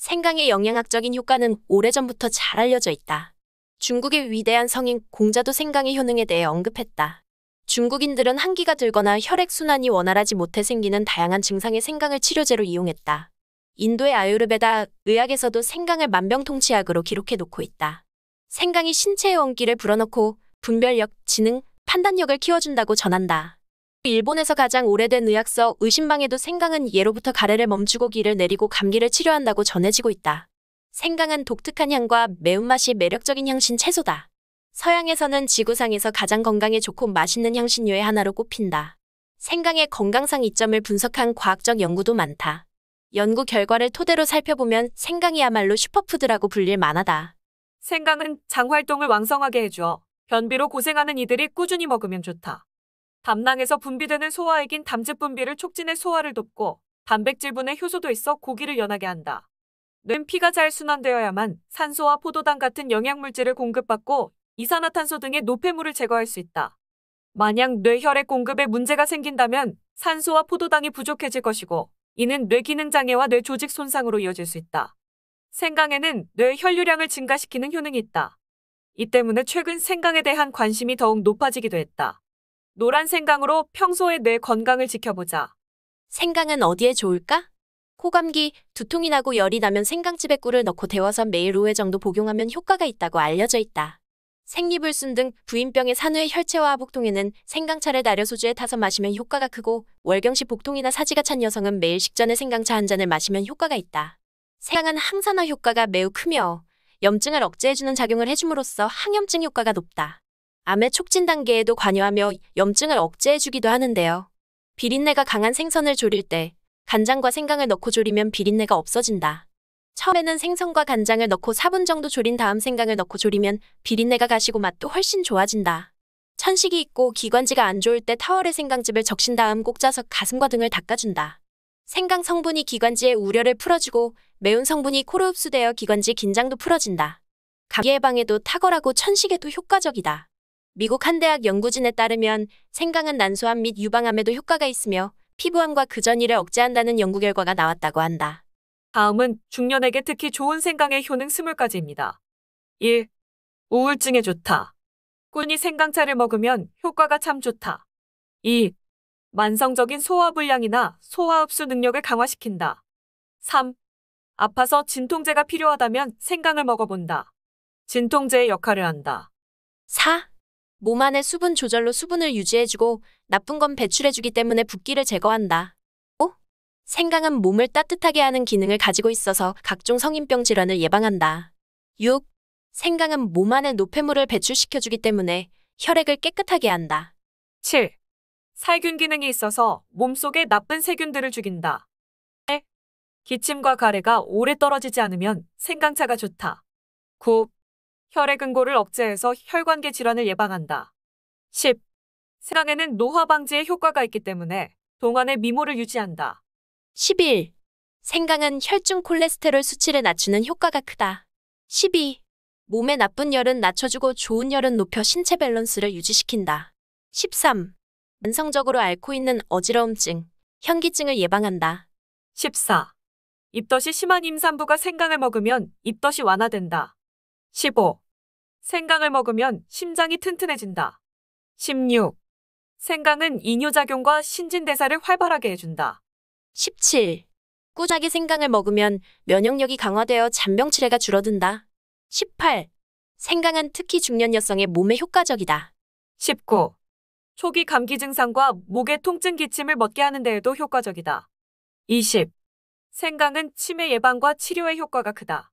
생강의 영양학적인 효과는 오래전부터 잘 알려져 있다. 중국의 위대한 성인 공자도 생강의 효능에 대해 언급했다. 중국인들은 한기가 들거나 혈액순환이 원활하지 못해 생기는 다양한 증상의 생강을 치료제로 이용했다. 인도의 아유르베다 의학에서도 생강을 만병통치약으로 기록해 놓고 있다. 생강이 신체의 원기를 불어넣고 분별력, 지능, 판단력을 키워준다고 전한다. 일본에서 가장 오래된 의학서 의심방에도 생강은 예로부터 가래를 멈추고 기를 내리고 감기를 치료한다고 전해지고 있다. 생강은 독특한 향과 매운맛이 매력적인 향신 채소다. 서양에서는 지구상에서 가장 건강에 좋고 맛있는 향신료의 하나로 꼽힌다. 생강의 건강상 이점을 분석한 과학적 연구도 많다. 연구 결과를 토대로 살펴보면 생강이야말로 슈퍼푸드라고 불릴 만하다. 생강은 장 활동을 왕성하게 해주어 변비로 고생하는 이들이 꾸준히 먹으면 좋다. 담낭에서 분비되는 소화액인 담즙 분비를 촉진해 소화를 돕고 단백질분해 효소도 있어 고기를 연하게 한다. 뇌는 피가 잘 순환되어야만 산소와 포도당 같은 영양물질을 공급받고 이산화탄소 등의 노폐물을 제거할 수 있다. 만약 뇌혈액 공급에 문제가 생긴다면 산소와 포도당이 부족해질 것이고 이는 뇌기능장애와 뇌조직 손상으로 이어질 수 있다. 생강에는 뇌 혈류량을 증가시키는 효능이 있다. 이 때문에 최근 생강에 대한 관심이 더욱 높아지기도 했다. 노란 생강으로 평소에 내 건강을 지켜보자. 생강은 어디에 좋을까? 코감기, 두통이 나고 열이 나면 생강즙에 꿀을 넣고 데워서 매일 5회 정도 복용하면 효과가 있다고 알려져 있다. 생리불순 등 부인병의 산후의 혈체와 복통에는 생강차를 나려 소주에 타서 마시면 효과가 크고 월경시 복통이나 사지가 찬 여성은 매일 식전에 생강차 한 잔을 마시면 효과가 있다. 생강은 항산화 효과가 매우 크며 염증을 억제해주는 작용을 해줌으로써 항염증 효과가 높다. 암의 촉진 단계에도 관여하며 염증을 억제해주기도 하는데요. 비린내가 강한 생선을 조릴 때 간장과 생강을 넣고 조리면 비린내가 없어진다. 처음에는 생선과 간장을 넣고 4분 정도 조린 다음 생강을 넣고 조리면 비린내가 가시고 맛도 훨씬 좋아진다. 천식이 있고 기관지가 안 좋을 때타월의 생강즙을 적신 다음 꼭 짜서 가슴과 등을 닦아준다. 생강 성분이 기관지의 우려를 풀어주고 매운 성분이 코로 흡수되어 기관지 긴장도 풀어진다. 감기 예방에도 탁월하고 천식에도 효과적이다. 미국 한 대학 연구진에 따르면 생강은 난소암 및 유방암에도 효과가 있으며 피부암과 그전 일을 억제한다는 연구 결과가 나왔다고 한다. 다음은 중년에게 특히 좋은 생강의 효능 20가지입니다. 1. 우울증에 좋다. 꾼이 생강차를 먹으면 효과가 참 좋다. 2. 만성적인 소화불량이나 소화흡수 능력을 강화시킨다. 3. 아파서 진통제가 필요하다면 생강을 먹어본다. 진통제의 역할을 한다. 4. 몸 안의 수분 조절로 수분을 유지해주고 나쁜 건 배출해주기 때문에 붓기를 제거한다. 오? 생강은 몸을 따뜻하게 하는 기능을 가지고 있어서 각종 성인병 질환을 예방한다. 6. 생강은 몸 안의 노폐물을 배출시켜주기 때문에 혈액을 깨끗하게 한다. 7. 살균 기능이 있어서 몸속에 나쁜 세균들을 죽인다. 8. 기침과 가래가 오래 떨어지지 않으면 생강차가 좋다. 9. 혈액 응고를 억제해서 혈관계 질환을 예방한다. 10. 생강에는 노화 방지에 효과가 있기 때문에 동안의 미모를 유지한다. 11. 생강은 혈중 콜레스테롤 수치를 낮추는 효과가 크다. 12. 몸에 나쁜 열은 낮춰주고 좋은 열은 높여 신체 밸런스를 유지시킨다. 13. 만성적으로 앓고 있는 어지러움증, 현기증을 예방한다. 14. 입덧이 심한 임산부가 생강을 먹으면 입덧이 완화된다. 15. 생강을 먹으면 심장이 튼튼해진다. 16. 생강은 이뇨작용과 신진대사를 활발하게 해준다. 17. 꾸작이 생강을 먹으면 면역력이 강화되어 잔병치레가 줄어든다. 18. 생강은 특히 중년 여성의 몸에 효과적이다. 19. 초기 감기 증상과 목의 통증 기침을 멎게 하는 데에도 효과적이다. 20. 생강은 치매 예방과 치료에 효과가 크다.